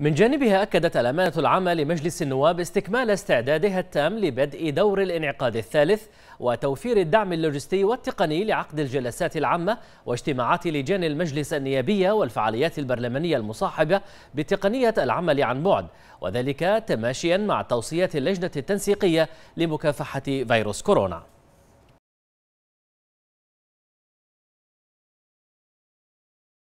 من جانبها أكدت الأمانة العامة لمجلس النواب استكمال استعدادها التام لبدء دور الانعقاد الثالث وتوفير الدعم اللوجستي والتقني لعقد الجلسات العامة واجتماعات لجان المجلس النيابية والفعاليات البرلمانية المصاحبة بتقنية العمل عن بعد وذلك تماشيا مع توصيات اللجنة التنسيقية لمكافحة فيروس كورونا